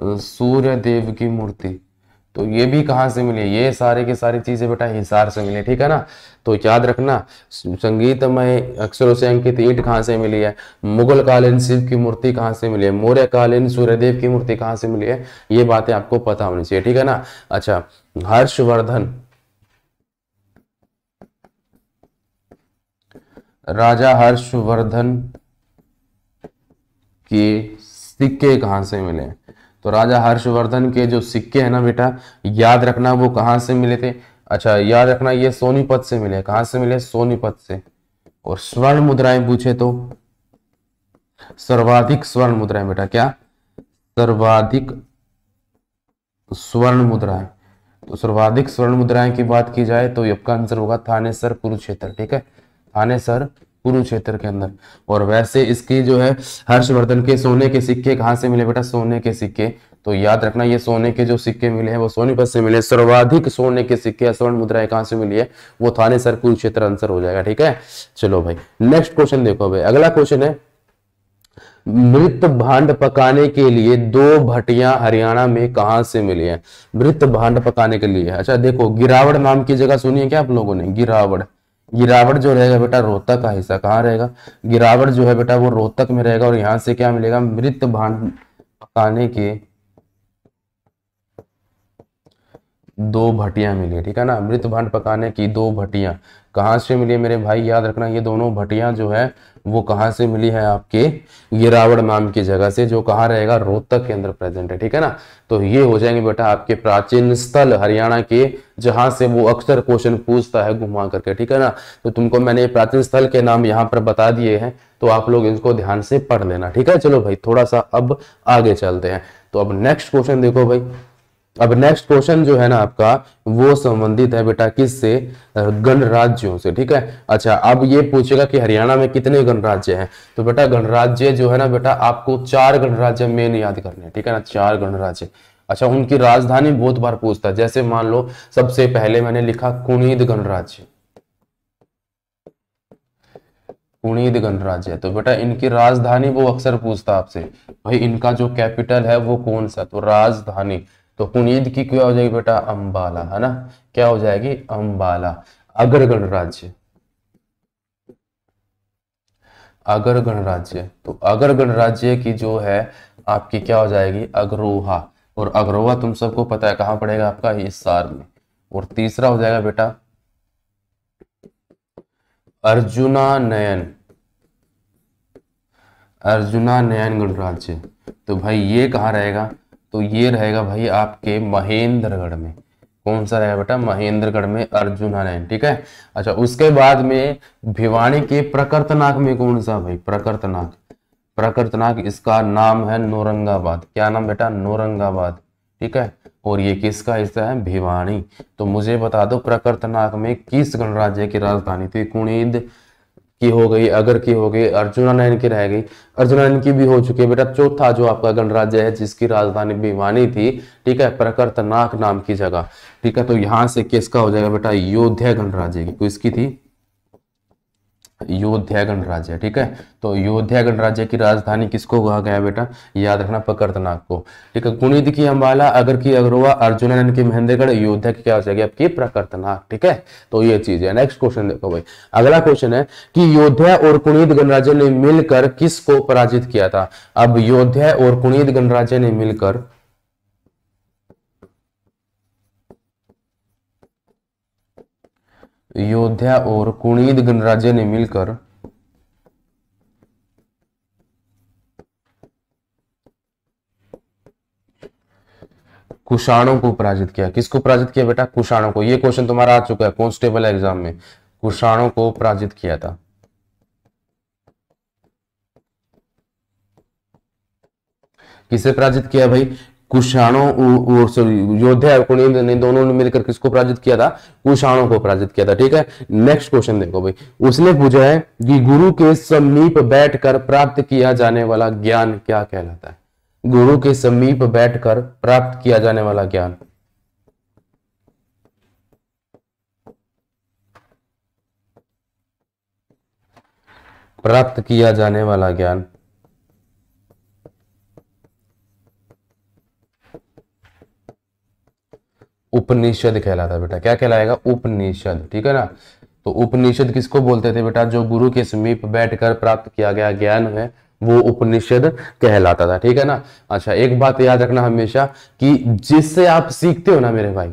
सूर्य देव की मूर्ति तो ये भी कहाँ से मिली ये सारे के सारी चीजें बेटा हिसार से मिले ठीक है ना तो याद रखना संगीतमय अक्षरों से अंकित ईट कहाँ से मिली है मुगल कालीन शिव की मूर्ति कहाँ से मिली है मौर्य कालीन सूर्यदेव की मूर्ति कहाँ से मिली है ये बातें आपको पता होनी चाहिए ठीक है ना अच्छा हर्षवर्धन राजा हर्षवर्धन के सिक्के कहाँ से मिले हैं तो राजा हर्षवर्धन के जो सिक्के हैं ना बेटा याद रखना वो कहाँ से मिले थे अच्छा याद रखना ये सोनीपत से मिले कहाँ से मिले सोनीपत से और स्वर्ण मुद्राएं पूछे तो सर्वाधिक स्वर्ण मुद्राएं बेटा क्या सर्वाधिक स्वर्ण मुद्राएं तो सर्वाधिक स्वर्ण मुद्राएं की बात की जाए तो आपका आंसर होगा थानेसर कुरुक्षेत्र ठीक है थानेसर कुरुक्षेत्र के अंदर और वैसे इसकी जो है हर्षवर्धन के सोने के सिक्के कहाँ से मिले बेटा सोने के सिक्के तो याद रखना ये सोने के जो सिक्के मिले हैं वो सोनीपत से मिले सर्वाधिक सोने के सिक्के स्वर्ण मुद्राएं कहां से मिली है वो थाने सर कुरुक्षेत्र आंसर हो जाएगा ठीक है चलो भाई नेक्स्ट क्वेश्चन देखो भाई अगला क्वेश्चन है मृत भांड पकाने के लिए दो भट्टियां हरियाणा में कहा से मिली है मृत भांड पकाने के लिए अच्छा देखो गिरावड़ नाम की जगह सुनिए क्या आप लोगों ने गिरावड़ गिरावट जो रहेगा बेटा रोहतक का हिस्सा कहाँ रहेगा गिरावट जो है बेटा वो रोहतक में रहेगा और यहाँ से क्या मिलेगा मृत भांड पकाने के दो भटिया मिली ठीक है ना मृत भांड पकाने की दो भटिया कहाँ से मिली है मेरे भाई याद रखना ये दोनों भटिया जो है वो कहाँ से मिली है आपके गिरावड़ नाम की जगह से जो कहाँ रहेगा रोहतक के अंदर प्रेजेंट है ठीक है ना तो ये हो जाएंगे बेटा आपके प्राचीन स्थल हरियाणा के जहां से वो अक्सर क्वेश्चन पूछता है घुमा करके ठीक है ना तो तुमको मैंने प्राचीन स्थल के नाम यहाँ पर बता दिए हैं तो आप लोग इनको ध्यान से पढ़ लेना ठीक है चलो भाई थोड़ा सा अब आगे चलते हैं तो अब नेक्स्ट क्वेश्चन देखो भाई अब नेक्स्ट क्वेश्चन जो है ना आपका वो संबंधित है बेटा किससे गणराज्यों से ठीक है अच्छा अब ये पूछेगा कि हरियाणा में कितने गणराज्य हैं तो बेटा गणराज्य जो है ना बेटा आपको चार गणराज्य मेन याद करने हैं ठीक है ना चार गणराज्य अच्छा उनकी राजधानी बहुत बार पूछता है जैसे मान लो सबसे पहले मैंने लिखा कुनीद गणराज्य कुनीद गणराज्य तो बेटा इनकी राजधानी वो अक्सर पूछता आपसे भाई इनका जो कैपिटल है वो कौन सा तो राजधानी तो पुनीद की क्या हो जाएगी बेटा अम्बाला है ना क्या हो जाएगी अम्बाला अगर गणराज्य अगर गणराज्य तो अगर गणराज्य की जो है आपकी क्या हो जाएगी अग्रोहा और अग्रोहा तुम सबको पता है कहां पड़ेगा आपका सार में और तीसरा हो जाएगा बेटा अर्जुना नयन अर्जुना नयन गणराज्य तो भाई ये कहाँ रहेगा तो ये रहेगा भाई आपके महेंद्रगढ़ में कौन सा रहेगा बेटा महेंद्रगढ़ में अर्जुन नारायण ठीक है अच्छा उसके बाद में भिवानी के प्रकर्तनाक में कौन सा भाई प्रकर्तनाक प्रकर्तनाक इसका नाम है नौरंगाबाद क्या नाम बेटा नौरंगाबाद ठीक है और ये किसका हिस्सा है भिवानी तो मुझे बता दो प्रकर्तनाक में किस गणराज्य की राजधानी थी कुणिंद की हो गई अगर की हो गई नयन की रह गई नयन की भी हो चुकी है बेटा चौथा जो आपका गणराज्य है जिसकी राजधानी भिवानी थी ठीक है प्रकर्तनाक नाम की जगह ठीक है तो यहाँ से किसका हो जाएगा बेटा योध्या गणराज्य की किसकी तो थी योध्या गणराज्य ठीक है तो योध्या गणराज्य की राजधानी किसको कहा गया बेटा याद रखना पकड़तनाक को ठीक है कुणिद की अम्बाला अगर की अग्रवा अर्जुनानंद की महेंद्रगढ़ योध्या की क्या हो जाएगी आपकी प्रकर्तनाक ठीक है तो ये चीज है नेक्स्ट क्वेश्चन देखो भाई अगला क्वेश्चन है कि योध्या और कुणिद गणराज्य ने मिलकर किसको पराजित किया था अब योध्या और कुणिद गणराज्य ने मिलकर योद्धा और कुणीद गणराज्य ने मिलकर कुषाणों को पराजित किया किसको पराजित किया बेटा कुषाणों को यह क्वेश्चन तुम्हारा आ चुका है कॉन्स्टेबल एग्जाम में कुषाणों को पराजित किया था किसे पराजित किया भाई कुशाणों योद्धा और ने दोनों ने मिलकर किसको पराजित किया था कुशाणों को पराजित किया था ठीक है नेक्स्ट क्वेश्चन देखो भाई उसने पूछा है कि गुरु के समीप बैठकर प्राप्त किया जाने वाला ज्ञान क्या कहलाता है गुरु के समीप बैठकर प्राप्त किया जाने वाला ज्ञान प्राप्त किया जाने वाला ज्ञान उपनिषद कहलाता बेटा क्या कहलाएगा उपनिषद ठीक है ना तो उपनिषद किसको बोलते थे बेटा जो गुरु के समीप बैठकर प्राप्त किया गया ज्ञान है वो उपनिषद कहलाता था ठीक है ना अच्छा एक बात याद रखना हमेशा कि जिससे आप सीखते हो ना मेरे भाई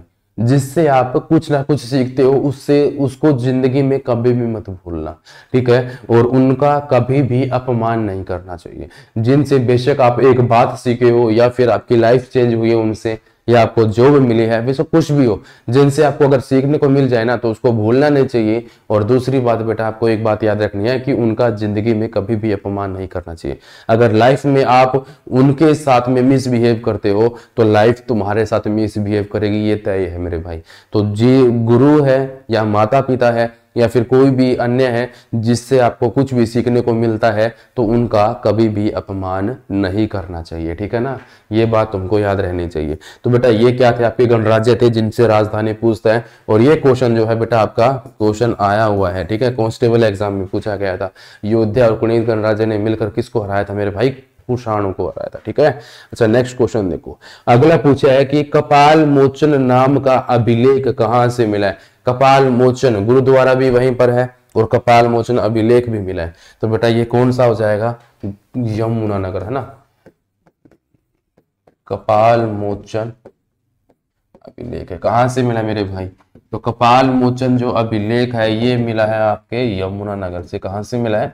जिससे आप कुछ ना कुछ सीखते हो उससे उसको जिंदगी में कभी भी मत भूलना ठीक है और उनका कभी भी अपमान नहीं करना चाहिए जिनसे बेशक आप एक बात सीखे हो या फिर आपकी लाइफ चेंज हुई है उनसे या आपको जो भी मिली है वैसे कुछ भी हो जिनसे आपको अगर सीखने को मिल जाए ना तो उसको भूलना नहीं चाहिए और दूसरी बात बेटा आपको एक बात याद रखनी है कि उनका जिंदगी में कभी भी अपमान नहीं करना चाहिए अगर लाइफ में आप उनके साथ में मिसबिहेव करते हो तो लाइफ तुम्हारे साथ मिसबिहेव करेगी ये तय है मेरे भाई तो जी गुरु है या माता पिता है या फिर कोई भी अन्य है जिससे आपको कुछ भी सीखने को मिलता है तो उनका कभी भी अपमान नहीं करना चाहिए ठीक है ना ये बात तुमको याद रहनी चाहिए तो बेटा ये क्या थे आपके गणराज्य थे जिनसे राजधानी पूछता है और ये क्वेश्चन जो है बेटा आपका क्वेश्चन आया हुआ है ठीक है कॉन्स्टेबल एग्जाम में पूछा गया था योद्धा और कुणित गणराज्य ने मिलकर किसको हराया था मेरे भाई कुषाणु को हराया था ठीक है अच्छा नेक्स्ट क्वेश्चन देखो अगला पूछा है कि कपाल मोचन नाम का अभिलेख कहाँ से मिला है कपाल मोचन गुरुद्वारा भी वहीं पर है और कपाल मोचन अभिलेख भी मिला है तो बेटा ये कौन सा हो जाएगा यमुना नगर है ना कपाल मोचन अभिलेख है कहां से मिला मेरे भाई तो कपाल मोचन जो अभिलेख है ये मिला है आपके यमुना नगर से कहां से मिला है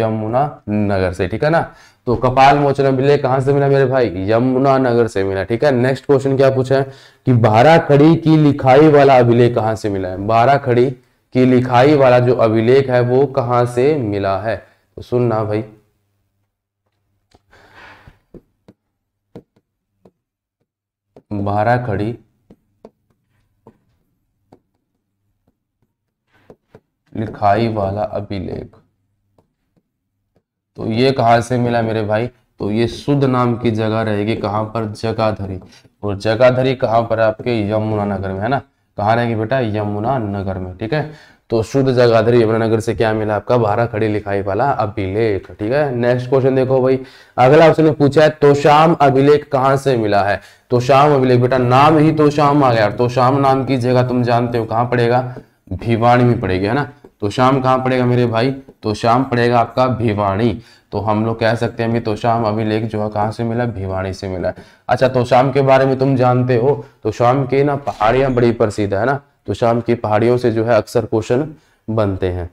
यमुना नगर से ठीक है ना तो कपाल मोचन अभिलेख कहां से मिला मेरे भाई यमुना नगर से मिला ठीक है नेक्स्ट क्वेश्चन क्या पूछा है कि बारह खड़ी की लिखाई वाला अभिलेख कहां से मिला है बारह खड़ी की लिखाई वाला जो अभिलेख है वो कहां से मिला है तो सुनना भाई बारह खड़ी लिखाई वाला अभिलेख तो ये कहा से मिला मेरे भाई तो ये शुद्ध नाम की जगह रहेगी कहाँ पर जगाधरी और जगाधरी कहाँ पर आपके यमुना नगर में है ना कहा रहेगी बेटा यमुना नगर में ठीक है तो शुद्ध जगाधरी यमुना नगर से क्या मिला आपका बारह खड़ी लिखाई वाला अभिलेख ठीक है नेक्स्ट क्वेश्चन देखो भाई अगला क्वेश्चन में पूछा है तो शाम अभिलेख कहाँ से मिला है तो श्याम अभिलेख बेटा नाम ही तो शाम आ गया तो श्याम नाम की जगह तुम जानते हो कहाँ पड़ेगा भिवाणी में पड़ेगी है ना तो शाम कहाँ पड़ेगा मेरे भाई तो शाम पड़ेगा आपका भिवाणी तो हम लोग कह सकते हैं तो अभी शाम अभिलेख जो है कहाँ से मिला भिवाणी से मिला अच्छा तो शाम के बारे में तुम जानते हो तो शाम की ना पहाड़ियां बड़ी प्रसिद्ध है ना तो शाम की पहाड़ियों से जो है अक्सर क्वेश्चन बनते हैं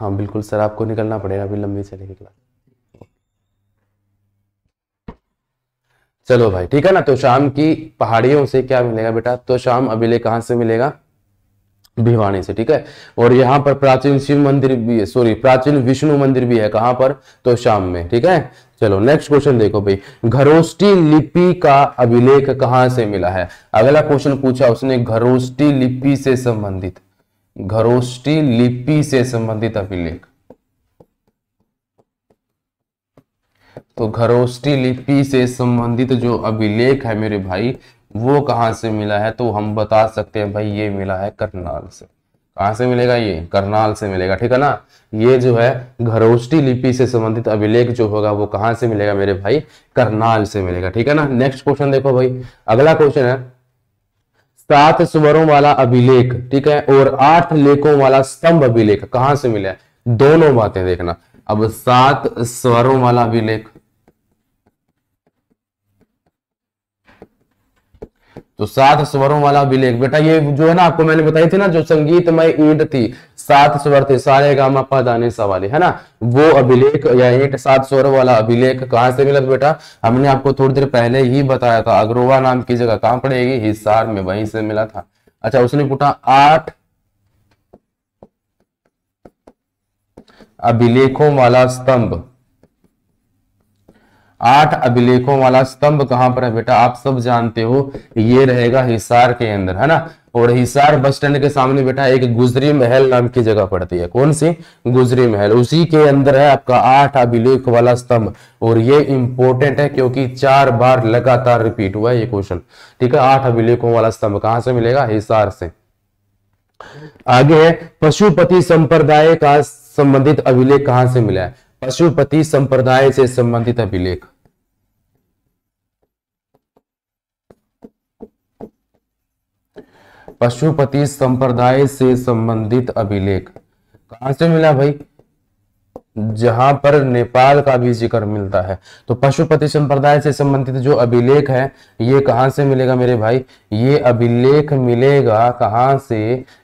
हाँ बिल्कुल सर आपको निकलना पड़ेगा अभी लंबी चलेगी क्लास चलो भाई ठीक है ना तो शाम की पहाड़ियों से क्या मिलेगा बेटा तो शाम अभिलेख कहाँ से मिलेगा भिवानी से ठीक है और यहाँ पर प्राचीन शिव मंदिर भी है सॉरी प्राचीन विष्णु मंदिर भी है कहां पर तो शाम में ठीक है चलो नेक्स्ट क्वेश्चन देखो भाई घरोष्टी लिपि का अभिलेख कहां से मिला है अगला क्वेश्चन पूछा उसने घरोष्टी लिपि से संबंधित घरोष्टी लिपि से संबंधित अभिलेख तो घरोष्टी लिपि से संबंधित जो अभिलेख है मेरे भाई वो कहाँ से मिला है तो हम बता सकते हैं भाई ये मिला है करनाल से कहाँ से मिलेगा ये करनाल से मिलेगा ठीक है ना ये जो है घरोष्टी लिपि से संबंधित अभिलेख जो होगा वो कहाँ से मिलेगा मेरे भाई करनाल से मिलेगा ठीक है ना नेक्स्ट क्वेश्चन देखो भाई अगला क्वेश्चन है सात स्वरों वाला अभिलेख ठीक है और आठ लेखों वाला स्तंभ अभिलेख कहाँ से मिला है दोनों बातें देखना अब सात स्वरों वाला अभिलेख तो सात स्वरों वाला अभिलेख बेटा ये जो है ना आपको मैंने बताई थी ना जो संगीतमय ईट थी सात स्वर थे सारे गामा पदाने सवाले है ना वो अभिलेख या ईट सात स्वर वाला अभिलेख कहां से मिला बेटा हमने आपको थोड़ी देर पहले ही बताया था अग्रोवा नाम की जगह कहाँ पड़ेगी हिसार में वहीं से मिला था अच्छा उसने पूछा आठ अभिलेखों वाला स्तंभ आठ अभिलेखों वाला स्तंभ कहां पर है बेटा आप सब जानते हो ये रहेगा हिसार के अंदर है ना और हिसार बस स्टैंड के सामने बेटा एक गुजरी महल नाम की जगह पड़ती है कौन सी गुजरी महल उसी के अंदर है आपका आठ अभिलेख वाला स्तंभ और ये इंपॉर्टेंट है क्योंकि चार बार लगातार रिपीट हुआ है ये क्वेश्चन ठीक है आठ अभिलेखों वाला स्तंभ कहां से मिलेगा हिसार से आगे है पशुपति संप्रदाय का संबंधित अभिलेख कहां से मिला है पशुपति संप्रदाय से संबंधित अभिलेख पशुपति संप्रदाय से संबंधित अभिलेख कहां से मिला भाई जहां पर नेपाल का भी जिक्र मिलता है तो पशुपति संप्रदाय से संबंधित जो अभिलेख है ये कहां से मिलेगा मेरे भाई ये अभिलेख मिलेगा कहां से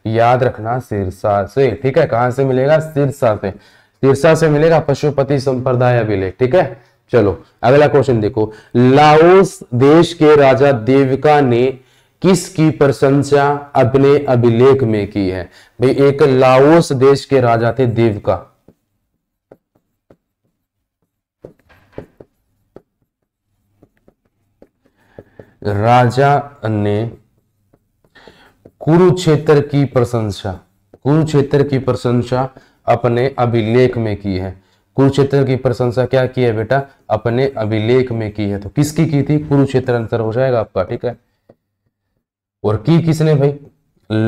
याद रखना सिरसा से ठीक है कहां से मिलेगा सिरसा से सिरसा से मिलेगा पशुपति संप्रदाय अभिलेख ठीक है चलो अगला क्वेश्चन देखो लाओस देश के राजा देविका ने किसकी प्रशंसा अपने अभिलेख में की है भाई एक लाओस देश के राजा थे देव का राजा ने कुरुक्षेत्र की प्रशंसा कुरुक्षेत्र की प्रशंसा अपने अभिलेख में की है कुरुक्षेत्र की प्रशंसा क्या की है बेटा अपने अभिलेख में की है तो किसकी की थी कुरुक्षेत्र अंतर हो जाएगा आपका ठीक है और की किसने भाई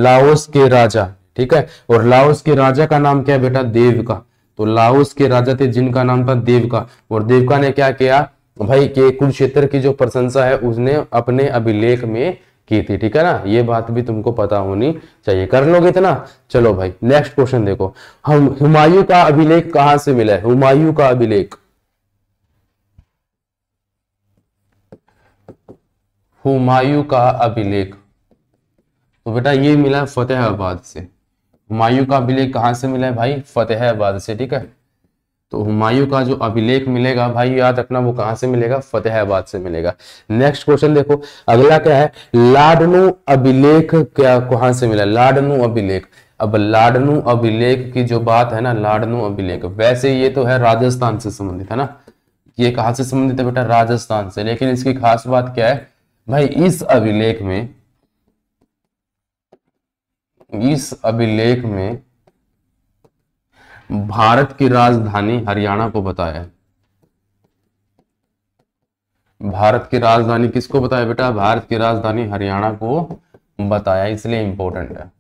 लाओस के राजा ठीक है और लाओस के राजा का नाम क्या बेटा देव का तो लाओस के राजा थे जिनका नाम था देवका और देवका ने क्या किया भाई के कुरुक्षेत्र की जो प्रशंसा है उसने अपने अभिलेख में की थी ठीक है ना ये बात भी तुमको पता होनी चाहिए कर लोगे इतना चलो भाई नेक्स्ट क्वेश्चन देखो हम हुमायूं का अभिलेख कहां से मिला है हुमायूं का अभिलेख हुमायूं का अभिलेख तो बेटा ये मिला है फतेहाबाद से हुमायूं का अभिलेख कहाँ से मिला है भाई फतेहाबाद से ठीक है तो हुमायूं का जो अभिलेख मिलेगा भाई याद रखना वो कहाँ से मिलेगा फतेहाबाद से मिलेगा नेक्स्ट क्वेश्चन देखो अगला क्या है लाडनू अभिलेख क्या कहाँ से मिला लाडनू अभिलेख अब लाडनू अभिलेख की जो बात है ना लाडनू अभिलेख वैसे ये तो है राजस्थान से संबंधित है ना ये कहाँ से संबंधित है बेटा राजस्थान से लेकिन इसकी खास बात क्या है भाई इस अभिलेख में इस अभिलेख में भारत की राजधानी हरियाणा को बताया है भारत की राजधानी किसको बताया बेटा भारत की राजधानी हरियाणा को बताया इसलिए इंपॉर्टेंट है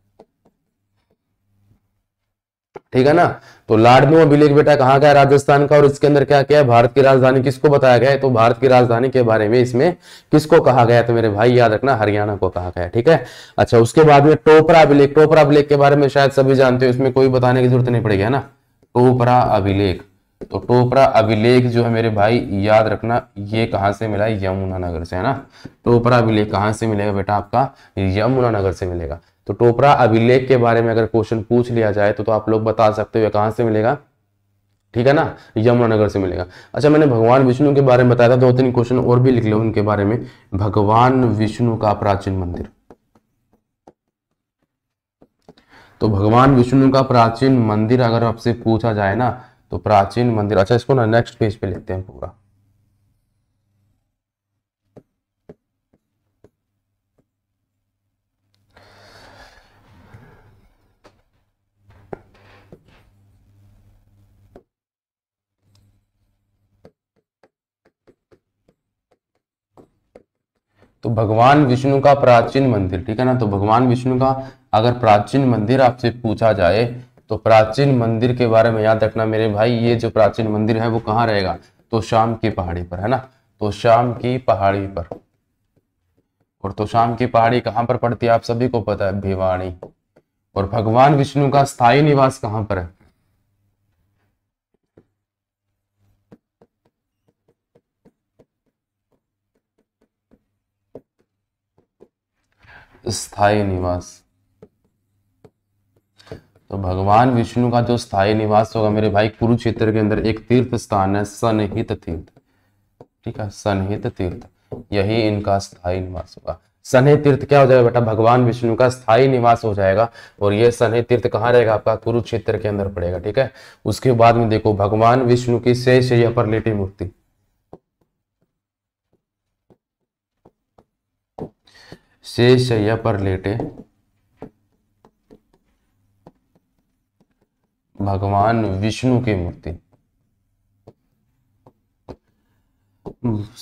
ठीक है ना तो लाडनो अभिलेख बेटा कहाँ का है राजस्थान का और इसके अंदर क्या क्या है भारत की राजधानी किसको बताया गया है तो भारत की राजधानी के बारे में इसमें किसको कहा गया है तो मेरे भाई याद रखना हरियाणा को कहा गया ठीक है अच्छा उसके बाद में टोपरा अभिलेख टोपरा अभिलेख के बारे में शायद सभी जानते हो इसमें कोई बताने की जरूरत नहीं पड़ेगी है ना टोपरा अभिलेख तो टोपरा अभिलेख जो है मेरे भाई याद रखना ये कहां से मिला है यमुनानगर से है ना टोपरा अभिलेख कहां से मिलेगा बेटा आपका यमुनानगर से मिलेगा तो टोपरा अभिलेख के बारे में अगर क्वेश्चन पूछ लिया जाए तो, तो आप लोग बता सकते हो कहां से मिलेगा ठीक है ना यमुनानगर से मिलेगा अच्छा मैंने भगवान विष्णु के बारे में बताया था दो तीन क्वेश्चन और भी लिख लो उनके बारे में भगवान विष्णु का प्राचीन मंदिर तो भगवान विष्णु का प्राचीन मंदिर अगर आपसे पूछा जाए ना तो प्राचीन मंदिर अच्छा इसको ना नेक्स्ट पेज पे लिखते हैं पूरा तो भगवान विष्णु का प्राचीन मंदिर ठीक है ना तो भगवान विष्णु का अगर प्राचीन मंदिर आपसे पूछा जाए तो प्राचीन मंदिर के बारे में याद रखना मेरे भाई ये जो प्राचीन मंदिर है वो कहाँ रहेगा तो शाम की पहाड़ी पर है ना तो शाम की पहाड़ी पर और तो शाम की पहाड़ी कहाँ पर पड़ती है आप सभी को पता है भिवाड़ी और भगवान विष्णु का स्थायी निवास कहाँ पर है स्थायी निवास तो भगवान विष्णु का जो स्थायी निवास होगा मेरे भाई कुरुक्षेत्र के अंदर एक तीर्थ स्थान है सनहित तीर्थ ठीक है सनहित तीर्थ यही इनका स्थायी निवास होगा सनहित तीर्थ क्या हो जाएगा बेटा भगवान विष्णु का स्थायी निवास हो जाएगा और ये सनहित तीर्थ कहाँ रहेगा आपका कुरुक्षेत्र के अंदर पड़ेगा ठीक है उसके बाद में देखो भगवान विष्णु की शेष पर लेटी मूर्ति शेषय पर लेटे भगवान विष्णु की मूर्ति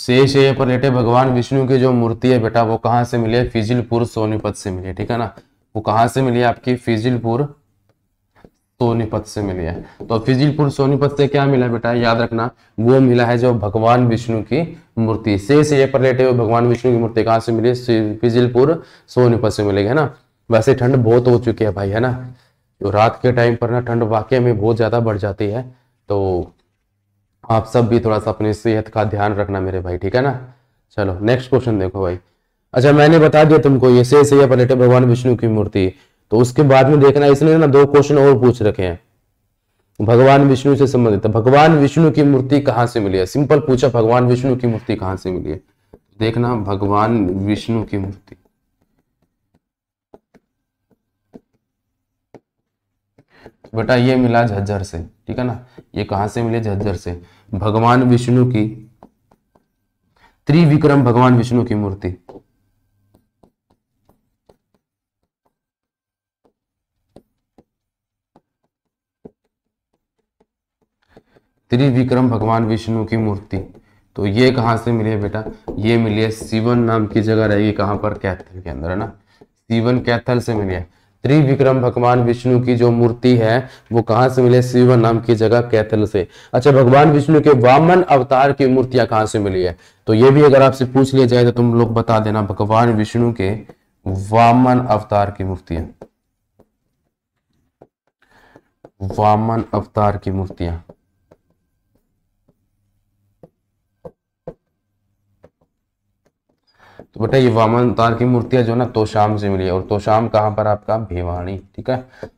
शेष शैया पर लेटे भगवान विष्णु की जो मूर्ति है बेटा वो कहां से मिली है फिजिलपुर सोनीपत से मिली ठीक है ना वो कहां से मिली है आपकी फिजिलपुर सोनीपत से मिली है तो फिजिलपुर सोनीपत से क्या मिला बेटा याद रखना वो मिला है जो भगवान विष्णु की मूर्ति से से ये पर लेटे हुए भगवान विष्णु की मूर्ति कहाँ से मिली फिजिलपुर सोनीपत से मिलेगी है ना वैसे ठंड बहुत हो चुकी है भाई है ना जो रात के टाइम पर ना ठंड वाकई में बहुत ज़्यादा बढ़ जाती है तो आप सब भी थोड़ा सा अपनी सेहत का ध्यान रखना मेरे भाई ठीक है ना चलो नेक्स्ट क्वेश्चन देखो भाई अच्छा मैंने बता दिया तुमको ये से से ये पर लेटे भगवान विष्णु की मूर्ति तो उसके बाद में देखना इसने ना दो क्वेश्चन और पूछ रखे हैं भगवान विष्णु से संबंधित तो भगवान विष्णु की मूर्ति कहां से मिली है सिंपल पूछा भगवान विष्णु की मूर्ति कहां से मिली है देखना भगवान विष्णु की मूर्ति बेटा ये मिला झज्जर से ठीक है ना ये कहां से मिले झज्जर से भगवान विष्णु की त्रिविक्रम भगवान विष्णु की मूर्ति त्रिविक्रम भगवान विष्णु की मूर्ति तो ये कहाँ से मिली है बेटा ये मिली है सीवन नाम की जगह रहेगी कहाँ पर कैथल के अंदर है ना सीवन कैथल से मिली है त्रिविक्रम भगवान विष्णु की जो मूर्ति है वो कहाँ से है सीवन नाम की जगह कैथल से अच्छा भगवान विष्णु के वामन अवतार की मूर्तियां कहाँ से मिली है तो ये भी अगर आपसे पूछ लिया जाए तो तुम लोग बता देना भगवान विष्णु के वामन अवतार की मूर्तियां वामन अवतार की मूर्तियां तो बेटा ये वामन अवतार की मूर्तियां जो ना तोशाम से मिली है और तोशाम कहाँ पर आपका भिवाणी ठीक है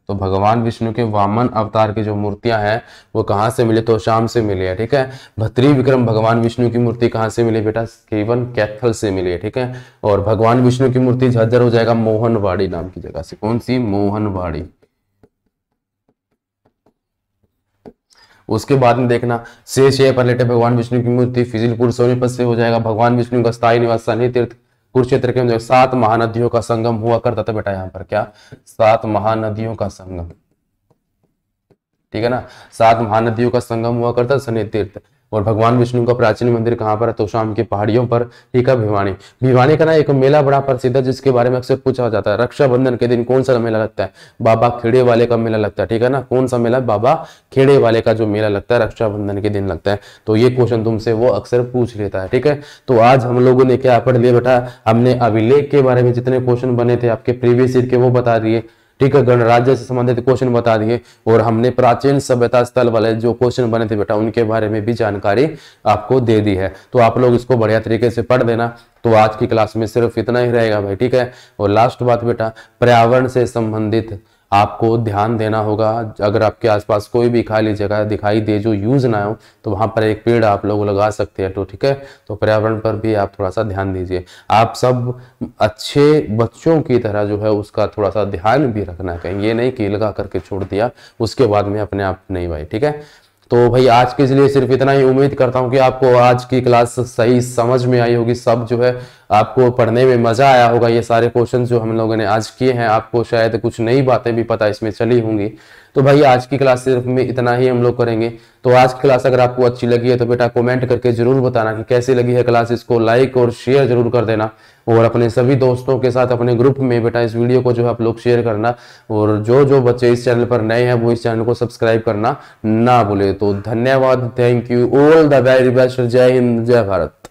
तो भगवान विष्णु के वामन अवतार की जो मूर्तियां हैं वो कहाँ से तो तोशाम से मिले है ठीक है भत्री विक्रम भगवान विष्णु की मूर्ति कहाँ से मिली बेटा केवन कैथल से मिली है ठीक है और भगवान विष्णु की मूर्ति झज्जर हो जाएगा मोहनवाड़ी नाम की जगह से कौन सी मोहनवाड़ी उसके बाद में देखना शेष पर लेटे भगवान विष्णु की मूर्ति फिजिलपुर सोनीपत से हो जाएगा भगवान विष्णु का स्थायी निवास सनी तीर्थ कुरुक्षेत्र के अंदर सात महानदियों का संगम हुआ करता था बेटा यहाँ पर क्या सात महानदियों का संगम ठीक है ना सात महानदियों का संगम हुआ करता सनी तीर्थ और भगवान विष्णु का प्राचीन मंदिर कहाँ पर है तो शाम की पहाड़ियों पर ठीक है भिवानी भिवानी का ना एक मेला बड़ा प्रसिद्ध है जिसके बारे में अक्सर पूछा जाता है रक्षाबंधन के दिन कौन सा मेला लगता है बाबा खेड़े वाले का मेला लगता है ठीक है ना कौन सा मेला बाबा खेड़े वाले का जो मेला लगता है रक्षाबंधन के दिन लगता है तो ये क्वेश्चन तुमसे वो अक्सर पूछ लेता है ठीक है तो आज हम लोगों ने क्या पढ़ लिया बेटा हमने अभिलेख के बारे में जितने क्वेश्चन बने थे आपके प्रीवियस ईयर के वो बता दिए ठीक है गणराज्य से संबंधित क्वेश्चन बता दिए और हमने प्राचीन सभ्यता स्थल वाले जो क्वेश्चन बने थे बेटा उनके बारे में भी जानकारी आपको दे दी है तो आप लोग इसको बढ़िया तरीके से पढ़ देना तो आज की क्लास में सिर्फ इतना ही रहेगा भाई ठीक है और लास्ट बात बेटा पर्यावरण से संबंधित आपको ध्यान देना होगा अगर आपके आसपास कोई भी खाली जगह दिखाई दे जो यूज़ ना हो तो वहाँ पर एक पेड़ आप लोग लगा सकते हैं तो ठीक है तो पर्यावरण पर भी आप थोड़ा सा ध्यान दीजिए आप सब अच्छे बच्चों की तरह जो है उसका थोड़ा सा ध्यान भी रखना कहीं ये नहीं कि लगा करके छोड़ दिया उसके बाद में अपने आप नहीं भाई ठीक है तो भाई आज के लिए सिर्फ इतना ही उम्मीद करता हूँ कि आपको आज की क्लास सही समझ में आई होगी सब जो है आपको पढ़ने में मज़ा आया होगा ये सारे क्वेश्चन जो हम लोगों ने आज किए हैं आपको शायद कुछ नई बातें भी पता इसमें चली होंगी तो भाई आज की क्लास सिर्फ में इतना ही हम लोग करेंगे तो आज की क्लास अगर आपको अच्छी लगी है तो बेटा कमेंट करके जरूर बताना कि कैसी लगी है क्लास इसको लाइक और शेयर जरूर कर देना और अपने सभी दोस्तों के साथ अपने ग्रुप में बेटा इस वीडियो को जो है आप लोग शेयर करना और जो जो बच्चे इस चैनल पर नए हैं वो इस चैनल को सब्सक्राइब करना ना भूले तो धन्यवाद thank you all the very best जय हिंद जय भारत